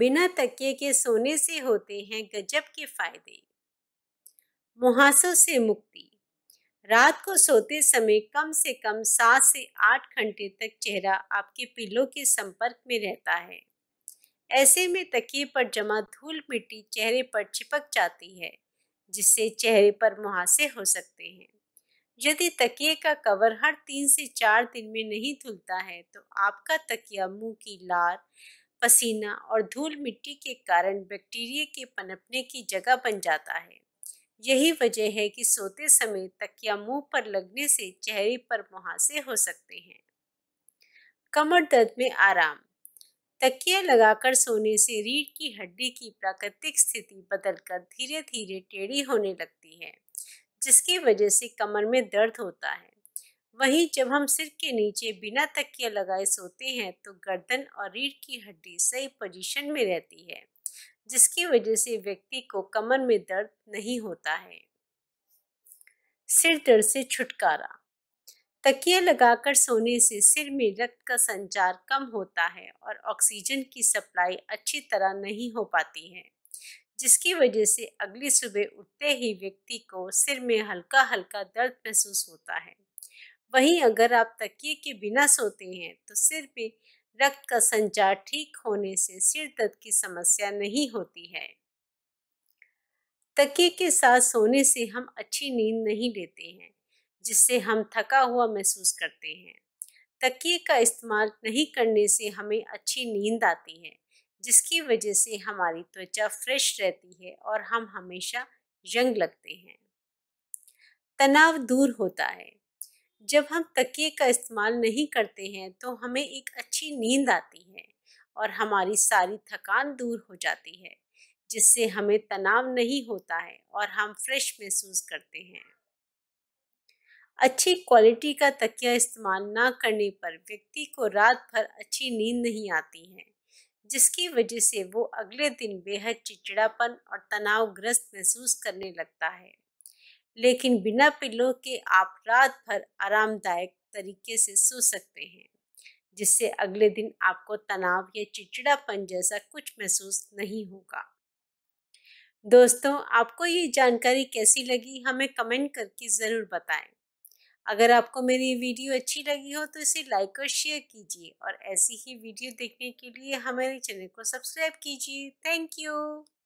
बिना तकिए के सोने से होते हैं गजब के फायदे मुहासों से मुक्ति रात को सोते समय कम से कम सात से आठ घंटे तक चेहरा आपके पिल्लों के संपर्क में रहता है ऐसे में तकिए पर जमा धूल मिट्टी चेहरे पर चिपक जाती है जिससे चेहरे पर मुहासे हो सकते हैं यदि तकिए का कवर हर तीन से चार दिन में नहीं धुलता है तो आपका तकिया मुंह की लार पसीना और धूल मिट्टी के कारण बैक्टीरिया के पनपने की जगह बन जाता है यही वजह है कि सोते समय तकिया मुंह पर लगने से चेहरे पर मुहासे हो सकते हैं कमर दर्द में आराम तकिया लगाकर सोने से रीढ़ की हड्डी की प्राकृतिक स्थिति बदलकर धीरे धीरे टेढ़ी होने लगती है जिसकी वजह से कमर में दर्द होता है वहीं जब हम सिर के नीचे बिना तकिया लगाए सोते हैं तो गर्दन और रीढ़ की हड्डी सही पोजीशन में रहती है जिसकी वजह से व्यक्ति को कमर में दर्द नहीं होता है सिर दर्द से छुटकारा तकिया लगाकर सोने से सिर में रक्त का संचार कम होता है और ऑक्सीजन की सप्लाई अच्छी तरह नहीं हो पाती है जिसकी वजह से अगली सुबह उठते ही व्यक्ति को सिर में हल्का हल्का दर्द महसूस होता है वहीं अगर आप तकिए के बिना सोते हैं तो सिर पे रक्त का संचार ठीक होने से सिर दर्द की समस्या नहीं होती है तकिए के साथ सोने से हम अच्छी नींद नहीं लेते हैं जिससे हम थका हुआ महसूस करते हैं तकिए का इस्तेमाल नहीं करने से हमें अच्छी नींद आती है जिसकी वजह से हमारी त्वचा फ्रेश रहती है और हम हमेशा यंग लगते हैं तनाव दूर होता है जब हम तकिए का इस्तेमाल नहीं करते हैं तो हमें एक अच्छी नींद आती है और हमारी सारी थकान दूर हो जाती है जिससे हमें तनाव नहीं होता है और हम फ्रेश महसूस करते हैं अच्छी क्वालिटी का तकिया इस्तेमाल ना करने पर व्यक्ति को रात भर अच्छी नींद नहीं आती है जिसकी वजह से वो अगले दिन बेहद चिड़चिड़ापन और तनावग्रस्त महसूस करने लगता है लेकिन बिना पिल्लों के आप रात भर आरामदायक तरीके से सो सकते हैं जिससे अगले दिन आपको तनाव या चिड़चिड़ापन जैसा कुछ महसूस नहीं होगा दोस्तों आपको ये जानकारी कैसी लगी हमें कमेंट करके ज़रूर बताएं अगर आपको मेरी वीडियो अच्छी लगी हो तो इसे लाइक और शेयर कीजिए और ऐसी ही वीडियो देखने के लिए हमारे चैनल को सब्सक्राइब कीजिए थैंक यू